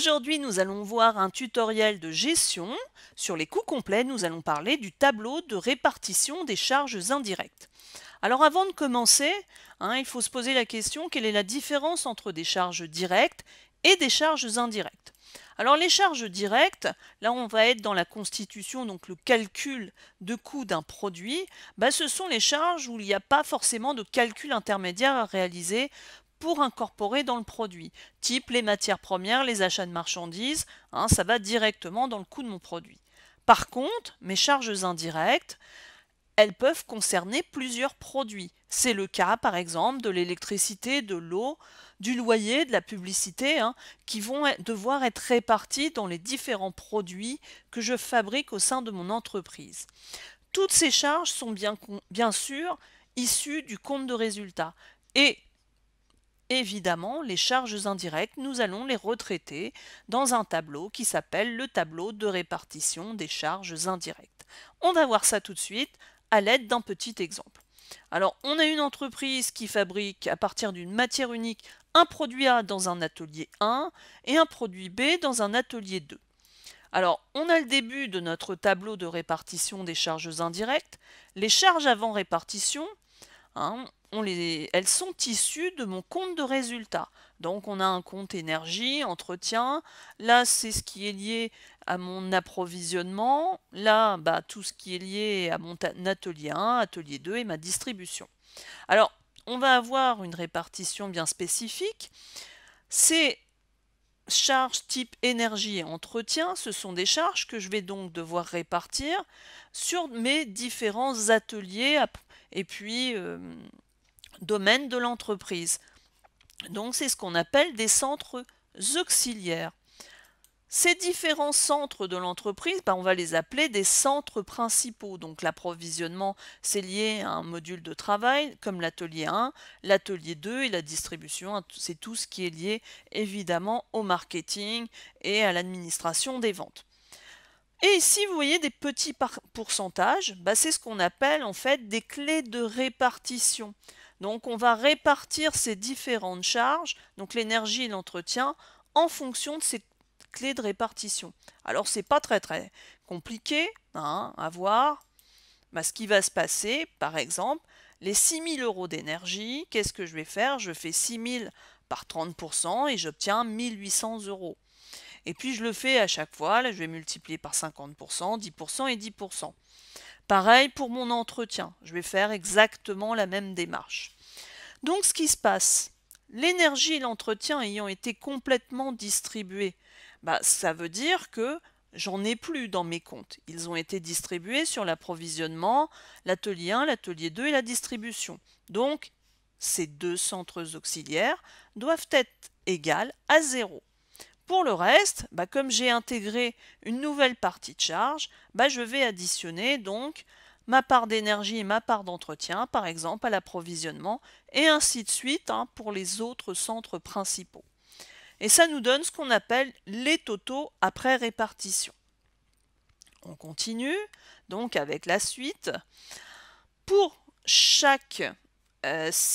Aujourd'hui, nous allons voir un tutoriel de gestion. Sur les coûts complets, nous allons parler du tableau de répartition des charges indirectes. Alors avant de commencer, hein, il faut se poser la question quelle est la différence entre des charges directes et des charges indirectes. Alors les charges directes, là on va être dans la constitution, donc le calcul de coût d'un produit, bah, ce sont les charges où il n'y a pas forcément de calcul intermédiaire à réaliser pour incorporer dans le produit, type les matières premières, les achats de marchandises, hein, ça va directement dans le coût de mon produit. Par contre, mes charges indirectes, elles peuvent concerner plusieurs produits. C'est le cas par exemple de l'électricité, de l'eau, du loyer, de la publicité, hein, qui vont devoir être réparties dans les différents produits que je fabrique au sein de mon entreprise. Toutes ces charges sont bien, bien sûr issues du compte de résultat. Et Évidemment, les charges indirectes, nous allons les retraiter dans un tableau qui s'appelle le tableau de répartition des charges indirectes. On va voir ça tout de suite à l'aide d'un petit exemple. Alors, on a une entreprise qui fabrique à partir d'une matière unique un produit A dans un atelier 1 et un produit B dans un atelier 2. Alors, on a le début de notre tableau de répartition des charges indirectes. Les charges avant répartition, Hein, on les, elles sont issues de mon compte de résultat. Donc on a un compte énergie, entretien. Là, c'est ce qui est lié à mon approvisionnement. Là, bah, tout ce qui est lié à mon atelier 1, atelier 2 et ma distribution. Alors, on va avoir une répartition bien spécifique. Ces charges type énergie et entretien, ce sont des charges que je vais donc devoir répartir sur mes différents ateliers et puis euh, domaine de l'entreprise. Donc c'est ce qu'on appelle des centres auxiliaires. Ces différents centres de l'entreprise, ben, on va les appeler des centres principaux. Donc l'approvisionnement, c'est lié à un module de travail comme l'atelier 1, l'atelier 2 et la distribution, hein, c'est tout ce qui est lié évidemment au marketing et à l'administration des ventes. Et ici, vous voyez des petits pourcentages, bah, c'est ce qu'on appelle en fait des clés de répartition. Donc on va répartir ces différentes charges, donc l'énergie et l'entretien, en fonction de ces clés de répartition. Alors ce c'est pas très très compliqué hein, à voir bah, ce qui va se passer, par exemple, les 6000 euros d'énergie, qu'est-ce que je vais faire Je fais 6000 par 30% et j'obtiens 1800 euros. Et puis je le fais à chaque fois, là je vais multiplier par 50%, 10% et 10%. Pareil pour mon entretien, je vais faire exactement la même démarche. Donc ce qui se passe, l'énergie et l'entretien ayant été complètement distribués, bah, ça veut dire que j'en ai plus dans mes comptes. Ils ont été distribués sur l'approvisionnement, l'atelier 1, l'atelier 2 et la distribution. Donc ces deux centres auxiliaires doivent être égales à zéro. Pour le reste, bah, comme j'ai intégré une nouvelle partie de charge, bah, je vais additionner donc ma part d'énergie et ma part d'entretien, par exemple à l'approvisionnement, et ainsi de suite hein, pour les autres centres principaux. Et ça nous donne ce qu'on appelle les totaux après répartition. On continue donc avec la suite. Pour chaque euh, système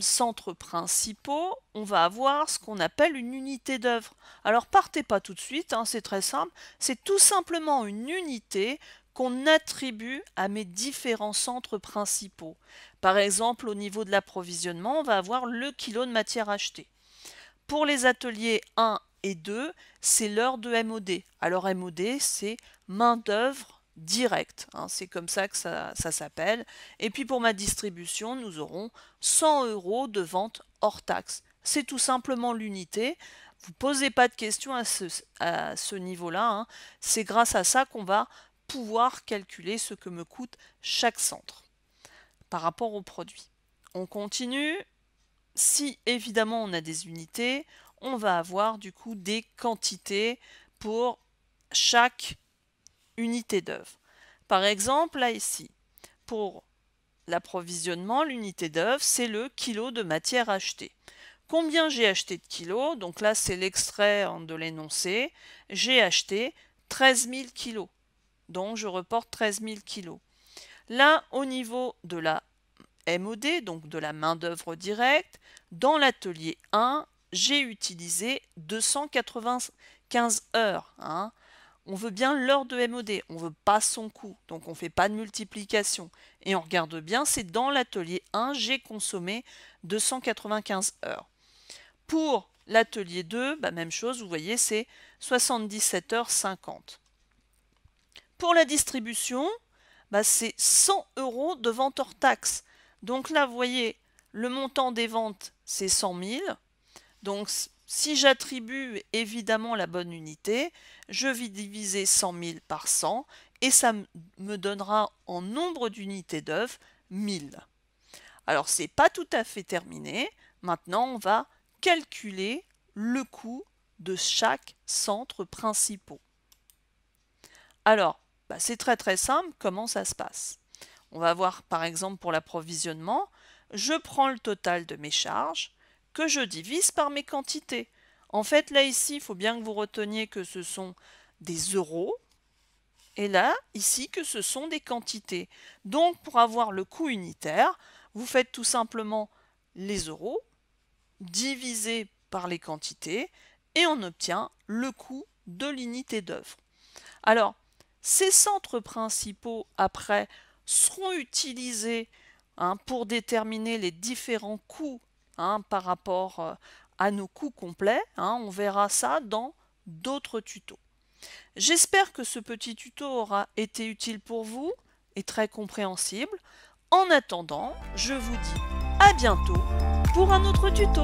systèmes centres principaux, on va avoir ce qu'on appelle une unité d'œuvre. Alors partez pas tout de suite, hein, c'est très simple. C'est tout simplement une unité qu'on attribue à mes différents centres principaux. Par exemple, au niveau de l'approvisionnement, on va avoir le kilo de matière achetée. Pour les ateliers 1 et 2, c'est l'heure de MOD. Alors MOD, c'est main d'œuvre direct. Hein, c'est comme ça que ça, s'appelle. Et puis pour ma distribution, nous aurons 100 euros de vente hors taxe. C'est tout simplement l'unité. Vous posez pas de questions à ce, à ce niveau-là. Hein. C'est grâce à ça qu'on va pouvoir calculer ce que me coûte chaque centre par rapport au produit. On continue. Si évidemment on a des unités, on va avoir du coup des quantités pour chaque unité d'œuvre. Par exemple, là ici, pour l'approvisionnement, l'unité d'œuvre, c'est le kilo de matière achetée. Combien j'ai acheté de kilos Donc là, c'est l'extrait de l'énoncé. J'ai acheté 13 000 kilos. Donc je reporte 13 000 kilos. Là, au niveau de la MOD, donc de la main-d'œuvre directe, dans l'atelier 1, j'ai utilisé 295 heures. Hein on veut bien l'heure de MOD, on veut pas son coût, donc on ne fait pas de multiplication. Et on regarde bien, c'est dans l'atelier 1, j'ai consommé 295 heures. Pour l'atelier 2, bah, même chose, vous voyez, c'est 77 heures 50. Pour la distribution, bah, c'est 100 euros de vente hors taxe. Donc là, vous voyez, le montant des ventes, c'est 100 000. Donc si j'attribue évidemment la bonne unité, je vais diviser 100 000 par 100 et ça me donnera en nombre d'unités d'œuvre 1000. Alors ce n'est pas tout à fait terminé. Maintenant on va calculer le coût de chaque centre principal. Alors bah, c'est très très simple comment ça se passe. On va voir par exemple pour l'approvisionnement, je prends le total de mes charges, que je divise par mes quantités. En fait, là, ici, il faut bien que vous reteniez que ce sont des euros, et là, ici, que ce sont des quantités. Donc, pour avoir le coût unitaire, vous faites tout simplement les euros divisés par les quantités, et on obtient le coût de l'unité d'œuvre. Alors, ces centres principaux, après, seront utilisés hein, pour déterminer les différents coûts Hein, par rapport euh, à nos coûts complets. Hein, on verra ça dans d'autres tutos. J'espère que ce petit tuto aura été utile pour vous et très compréhensible. En attendant, je vous dis à bientôt pour un autre tuto.